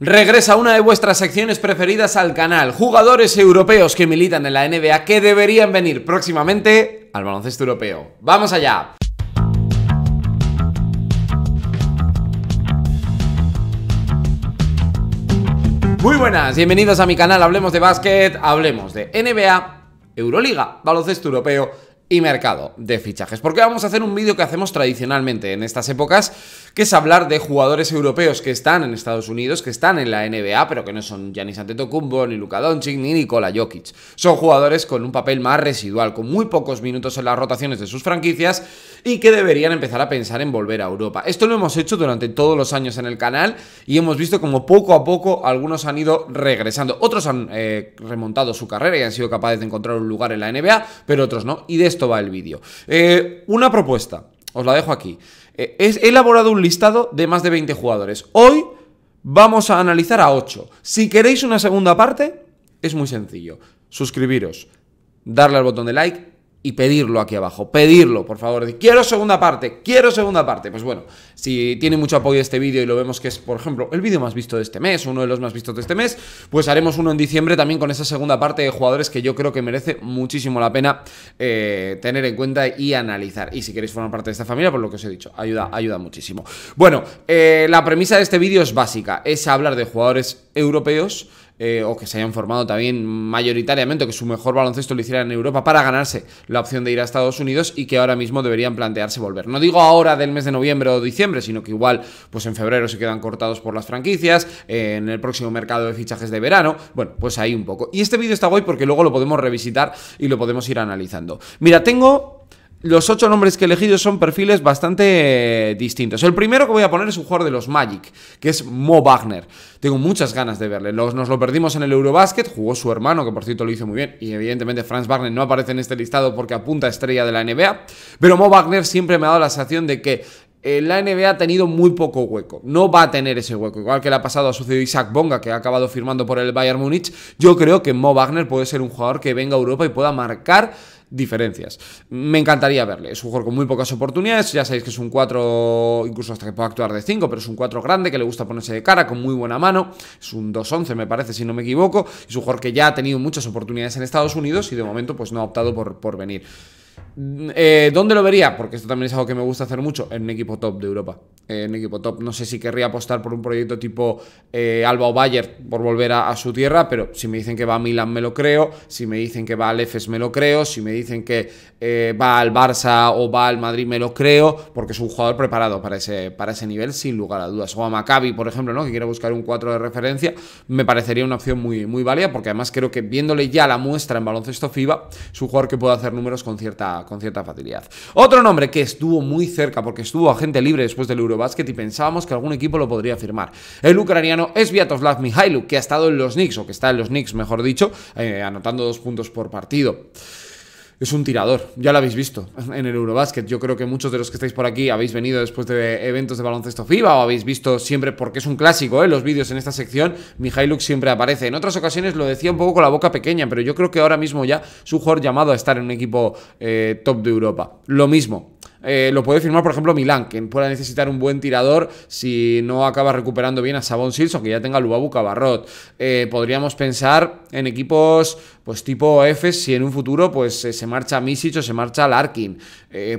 Regresa una de vuestras secciones preferidas al canal, jugadores europeos que militan en la NBA que deberían venir próximamente al baloncesto europeo. ¡Vamos allá! Muy buenas, bienvenidos a mi canal Hablemos de Básquet, hablemos de NBA, Euroliga, baloncesto europeo y mercado de fichajes. Porque vamos a hacer un vídeo que hacemos tradicionalmente en estas épocas, que es hablar de jugadores europeos que están en Estados Unidos, que están en la NBA, pero que no son Giannis Antetokounmpo, ni Luka Doncic, ni Nikola Jokic. Son jugadores con un papel más residual, con muy pocos minutos en las rotaciones de sus franquicias y que deberían empezar a pensar en volver a Europa. Esto lo hemos hecho durante todos los años en el canal y hemos visto como poco a poco algunos han ido regresando. Otros han eh, remontado su carrera y han sido capaces de encontrar un lugar en la NBA, pero otros no. Y de esto va el vídeo. Eh, una propuesta, os la dejo aquí. Eh, he elaborado un listado de más de 20 jugadores. Hoy vamos a analizar a 8. Si queréis una segunda parte, es muy sencillo. Suscribiros, darle al botón de like y pedirlo aquí abajo, pedirlo, por favor. Quiero segunda parte, quiero segunda parte. Pues bueno, si tiene mucho apoyo este vídeo y lo vemos que es, por ejemplo, el vídeo más visto de este mes, uno de los más vistos de este mes, pues haremos uno en diciembre también con esa segunda parte de jugadores que yo creo que merece muchísimo la pena eh, tener en cuenta y analizar. Y si queréis formar parte de esta familia, por lo que os he dicho, ayuda, ayuda muchísimo. Bueno, eh, la premisa de este vídeo es básica, es hablar de jugadores europeos eh, o que se hayan formado también mayoritariamente, que su mejor baloncesto lo hiciera en Europa para ganarse la opción de ir a Estados Unidos y que ahora mismo deberían plantearse volver. No digo ahora del mes de noviembre o diciembre, sino que igual pues en febrero se quedan cortados por las franquicias, eh, en el próximo mercado de fichajes de verano, bueno, pues ahí un poco. Y este vídeo está guay porque luego lo podemos revisitar y lo podemos ir analizando. Mira, tengo los ocho nombres que he elegido son perfiles bastante eh, distintos. El primero que voy a poner es un jugador de los Magic, que es Mo Wagner. Tengo muchas ganas de verle. nos lo perdimos en el Eurobasket, jugó su hermano, que por cierto lo hizo muy bien. Y evidentemente Franz Wagner no aparece en este listado porque apunta estrella de la NBA. Pero Mo Wagner siempre me ha dado la sensación de que eh, la NBA ha tenido muy poco hueco. No va a tener ese hueco. Igual que le ha pasado a sucedido Isaac Bonga, que ha acabado firmando por el Bayern Múnich. Yo creo que Mo Wagner puede ser un jugador que venga a Europa y pueda marcar diferencias. Me encantaría verle. Es un jugador con muy pocas oportunidades. Ya sabéis que es un 4, incluso hasta que pueda actuar de 5, pero es un 4 grande que le gusta ponerse de cara, con muy buena mano. Es un 2-11, me parece, si no me equivoco. Es un jugador que ya ha tenido muchas oportunidades en Estados Unidos y de momento pues no ha optado por, por venir. Eh, ¿Dónde lo vería? Porque esto también es algo que me gusta hacer mucho, en equipo top de Europa. Eh, en equipo top, no sé si querría apostar por un proyecto tipo eh, Alba o Bayer por volver a, su tierra, pero si me dicen que va a Milan me lo creo, si me dicen que va al EFES me lo creo, si me dicen que va al Barça o va al Madrid me lo creo, porque es un jugador preparado para ese, para ese nivel, sin lugar a dudas. O a Maccabi, por ejemplo, ¿no? que quiere buscar un 4 de referencia, me parecería una opción muy, muy válida, porque además creo que viéndole ya la muestra en baloncesto FIBA, es un jugador que puede hacer números con cierta con cierta facilidad. Otro nombre que estuvo muy cerca porque estuvo agente libre después del Eurobasket y pensábamos que algún equipo lo podría firmar. El ucraniano es Vyatoslav Mihailuk, que ha estado en los Knicks, o que está en los Knicks, mejor dicho, eh, anotando dos puntos por partido es un tirador. Ya lo habéis visto en el Eurobasket. Yo creo que muchos de los que estáis por aquí habéis venido después de eventos de baloncesto FIBA o habéis visto siempre, porque es un clásico, ¿eh? los vídeos en esta sección, Mihailuk siempre aparece. En otras ocasiones lo decía un poco con la boca pequeña, pero yo creo que ahora mismo ya es un jugador llamado a estar en un equipo eh, top de Europa. Lo mismo, eh, lo puede firmar, por ejemplo, Milán, que pueda necesitar un buen tirador si no acaba recuperando bien a Sabon Silso que ya tenga Lubabu Cabarrot. Eh, podríamos pensar en equipos pues tipo F si en un futuro pues eh, se marcha Misich o se marcha Larkin.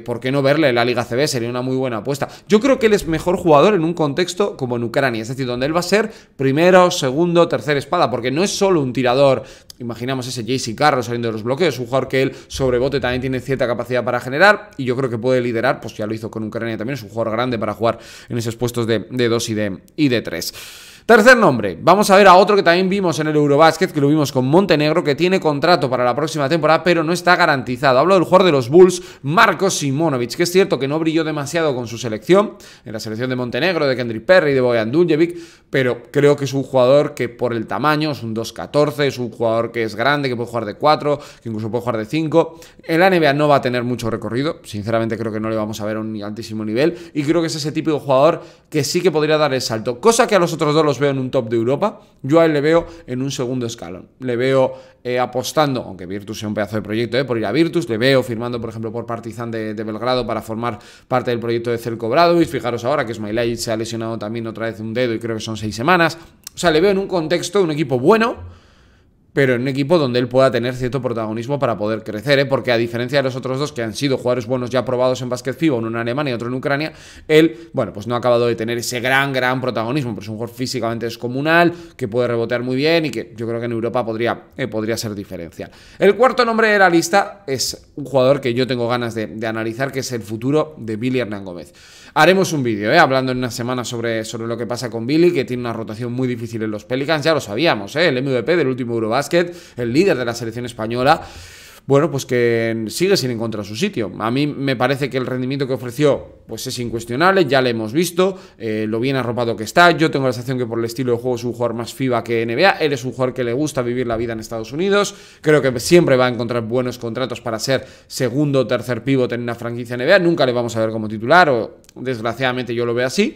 ¿Por qué no verle en la Liga CB? Sería una muy buena apuesta. Yo creo que él es mejor jugador en un contexto como en Ucrania, es decir, donde él va a ser primero, segundo, tercer espada, porque no es solo un tirador imaginamos ese JC Carro saliendo de los bloqueos, un jugador que él sobrebote también tiene cierta capacidad para generar y yo creo que puede liderar, pues ya lo hizo con Ucrania también, es un jugador grande para jugar en esos puestos de 2 y de 3. Y Tercer nombre, vamos a ver a otro que también vimos en el Eurobasket, que lo vimos con Montenegro, que tiene contrato para la próxima temporada, pero no está garantizado. Hablo del jugador de los Bulls, Marcos Simonovic, que es cierto que no brilló demasiado con su selección, en la selección de Montenegro, de Kendrick Perry, de Bojan Dunjevic pero creo que es un jugador que por el tamaño es un 2-14, es un jugador que es grande, que puede jugar de 4, que incluso puede jugar de 5. En la NBA no va a tener mucho recorrido, sinceramente creo que no le vamos a ver un altísimo nivel, y creo que es ese típico jugador que sí que podría dar el salto, cosa que a los otros dos los veo en un top de Europa, yo a él le veo en un segundo escalón. Le veo eh, apostando, aunque Virtus sea un pedazo de proyecto, eh, por ir a Virtus, le veo firmando, por ejemplo, por Partizan de, Belgrado para formar parte del proyecto de Celco y Fijaros ahora que Smiley se ha lesionado también otra vez un dedo y creo que son seis semanas. O sea, le veo en un contexto de un equipo bueno pero en un equipo donde él pueda tener cierto protagonismo para poder crecer, ¿eh? porque a diferencia de los otros dos que han sido jugadores buenos ya probados en básquet FIBA, uno en Alemania y otro en Ucrania, él, bueno, pues no ha acabado de tener ese gran, gran protagonismo, pero pues es un jugador físicamente descomunal, que puede rebotear muy bien y que yo creo que en Europa podría, eh, podría ser diferencial. El cuarto nombre de la lista es un jugador que yo tengo ganas de, analizar, que es el futuro de Billy Hernán Gómez. Haremos un vídeo, ¿eh? hablando en una semana sobre, sobre lo que pasa con Billy, que tiene una rotación muy difícil en los Pelicans, ya lo sabíamos, ¿eh? el MVP del último Eurobasket el líder de la selección española, bueno, pues que sigue sin encontrar su sitio. A mí me parece que el rendimiento que ofreció pues es incuestionable, ya le hemos visto, eh, lo bien arropado que está. Yo tengo la sensación que por el estilo de juego es un jugador más FIBA que NBA. Él es un jugador que le gusta vivir la vida en Estados Unidos. Creo que siempre va a encontrar buenos contratos para ser segundo o tercer pívot en una franquicia NBA. Nunca le vamos a ver como titular, o desgraciadamente yo lo veo así.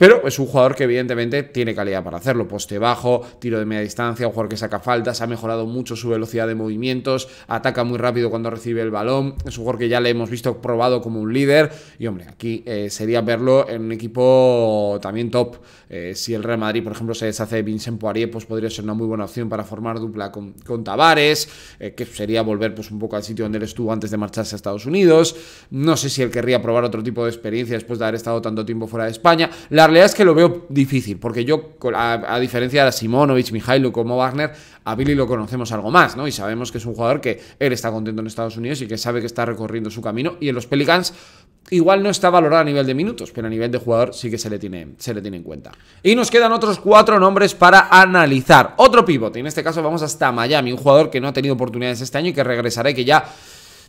Pero es un jugador que evidentemente tiene calidad para hacerlo. Poste bajo, tiro de media distancia, un jugador que saca faltas, ha mejorado mucho su velocidad de movimientos, ataca muy rápido cuando recibe el balón. Es un jugador que ya le hemos visto probado como un líder. Y hombre, aquí eh, sería verlo en un equipo también top. Eh, si el Real Madrid, por ejemplo, se deshace de Vincent Poirier, pues podría ser una muy buena opción para formar dupla con, con Tavares, eh, que sería volver pues un poco al sitio donde él estuvo antes de marcharse a Estados Unidos. No sé si él querría probar otro tipo de experiencia después de haber estado tanto tiempo fuera de España. La realidad es que lo veo difícil, porque yo, a, diferencia de Simonovic, Mihailo como Wagner, a Billy lo conocemos algo más, ¿no? Y sabemos que es un jugador que él está contento en Estados Unidos y que sabe que está recorriendo su camino. Y en los Pelicans igual no está valorado a nivel de minutos, pero a nivel de jugador sí que se le tiene, se le tiene en cuenta. Y nos quedan otros cuatro nombres para analizar. Otro pivote, en este caso vamos hasta Miami, un jugador que no ha tenido oportunidades este año y que regresará y que ya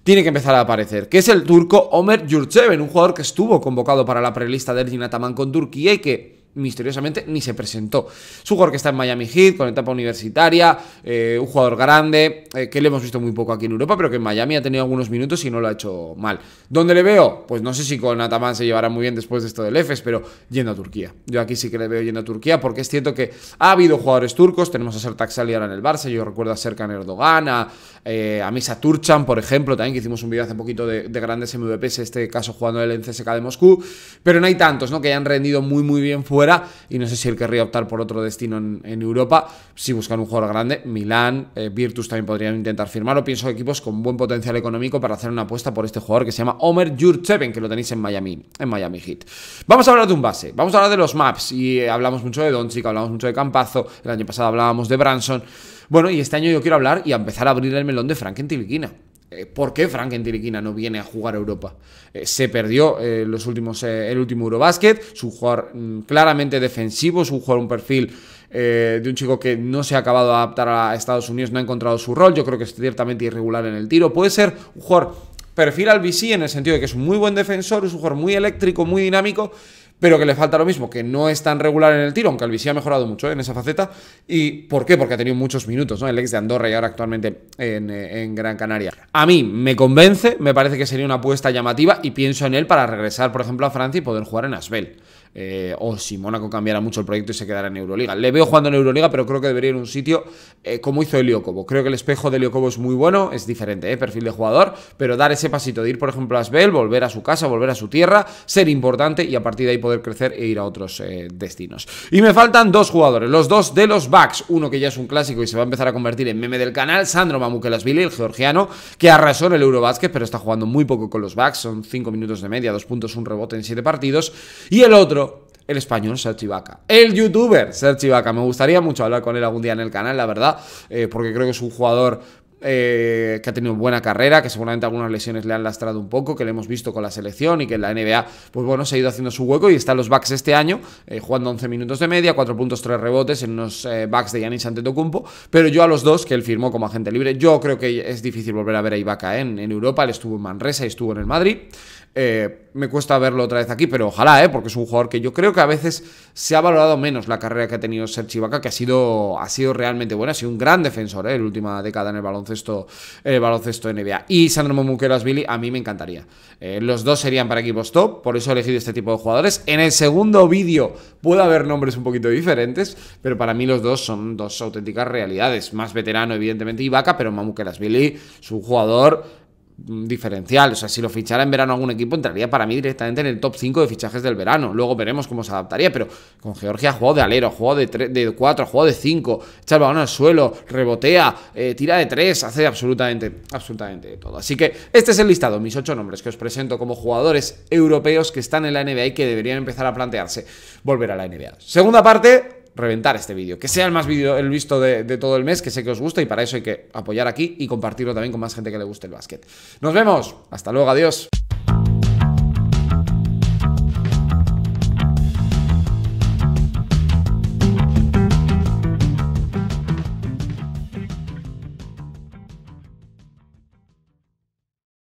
tiene que empezar a aparecer, que es el turco Omer Yurcheven, un jugador que estuvo convocado para la prelista del Ataman con Turquía y que misteriosamente ni se presentó. Su jugador que está en Miami Heat, con etapa universitaria, eh, un jugador grande, eh, que le hemos visto muy poco aquí en Europa, pero que en Miami ha tenido algunos minutos y no lo ha hecho mal. ¿Dónde le veo? Pues no sé si con Ataman se llevará muy bien después de esto del EFES, pero yendo a Turquía. Yo aquí sí que le veo yendo a Turquía, porque es cierto que ha habido jugadores turcos, tenemos a Taxali ahora en el Barça, yo recuerdo a Serkan Erdogan, eh, a, Misa Turchan, por ejemplo, también que hicimos un vídeo hace poquito de, grandes MVPs, este caso jugando el CSK de Moscú, pero no hay tantos, ¿no? Que hayan rendido muy, muy bien fuera y no sé si él querría optar por otro destino en, Europa. Si buscan un jugador grande, Milán, eh, Virtus también podrían intentar firmarlo. Pienso equipos con buen potencial económico para hacer una apuesta por este jugador que se llama Omer Jurcheven, que lo tenéis en Miami, en Miami Heat. Vamos a hablar de un base, vamos a hablar de los maps y eh, hablamos mucho de Doncic, hablamos mucho de Campazo, el año pasado hablábamos de Branson. Bueno, y este año yo quiero hablar y empezar a abrir el melón de Frank en eh, ¿Por qué Frank Entiriquina no viene a jugar a Europa? Eh, se perdió eh, los últimos, el último Eurobasket, es un jugador mm, claramente defensivo, es un jugador, un perfil de un chico que no se ha acabado de adaptar a Estados Unidos, no ha encontrado su rol, yo creo que es ciertamente irregular en el tiro, puede ser un jugador perfil al en el sentido de que es un muy buen defensor, es un jugador muy eléctrico, muy dinámico, pero que le falta lo mismo, que no es tan regular en el tiro, aunque Alvisi ha mejorado mucho en esa faceta. ¿Y por qué? Porque ha tenido muchos minutos, ¿no? El ex de Andorra y ahora actualmente en, en, Gran Canaria. A mí me convence, me parece que sería una apuesta llamativa y pienso en él para regresar, por ejemplo, a Francia y poder jugar en Asbel. Eh, o si Mónaco cambiara mucho el proyecto y se quedara en Euroliga. Le veo jugando en Euroliga, pero creo que debería ir a un sitio eh, como hizo Eliocobo. Creo que el espejo de Eliocobo es muy bueno, es diferente, ¿eh? perfil de jugador, pero dar ese pasito de ir, por ejemplo, a Asbel, volver a su casa, volver a su tierra, ser importante y a partir de ahí poder crecer e ir a otros eh, destinos. Y me faltan dos jugadores, los dos de los backs, uno que ya es un clásico y se va a empezar a convertir en meme del canal, Sandro Mamukelasvili, el georgiano, que arrasó en el Eurobásquet, pero está jugando muy poco con los backs, son 5 minutos de media, 2 puntos, un rebote en 7 partidos, y el otro el español Sergio Vaca. El youtuber Sergio Vaca. Me gustaría mucho hablar con él algún día en el canal, la verdad, eh, porque creo que es un jugador eh, que ha tenido buena carrera, que seguramente algunas lesiones le han lastrado un poco, que le hemos visto con la selección y que en la NBA, pues bueno, se ha ido haciendo su hueco y está en los backs este año, eh, jugando 11 minutos de media, 4 puntos, 3 rebotes en unos backs de Yanis Antetokounmpo, pero yo a los dos que él firmó como agente libre, yo creo que es difícil volver a ver a Ibaka en, en, Europa, él estuvo en Manresa y estuvo en el Madrid, eh, me cuesta verlo otra vez aquí, pero ojalá, ¿eh? porque es un jugador que yo creo que a veces se ha valorado menos la carrera que ha tenido Sergi Ibaka, que ha sido, ha sido realmente buena, ha sido un gran defensor eh, en la última década en el baloncesto, el baloncesto NBA. Y Sandro muqueras Billy, a mí me encantaría. Eh, los dos serían para equipos top, por eso he elegido este tipo de jugadores. En el segundo vídeo puede haber nombres un poquito diferentes, pero para mí los dos son dos auténticas realidades. Más veterano, evidentemente, Ibaka, pero mamuqueras Billy es un jugador Mm, diferencial. O sea, si lo fichara en verano algún equipo, entraría para mí directamente en el top 5 de fichajes del verano. Luego veremos cómo se adaptaría, pero con Georgia juego de alero, juego de, de 4, juego de 5, echa el al suelo, rebotea, eh, tira de 3, hace absolutamente, absolutamente de todo. Así que este es el listado, mis 8 nombres que os presento como jugadores europeos que están en la NBA y que deberían empezar a plantearse volver a la NBA. Segunda parte, reventar este vídeo. Que sea el más vídeo, el visto de, de, todo el mes, que sé que os gusta y para eso hay que apoyar aquí y compartirlo también con más gente que le guste el básquet. Nos vemos, hasta luego, adiós.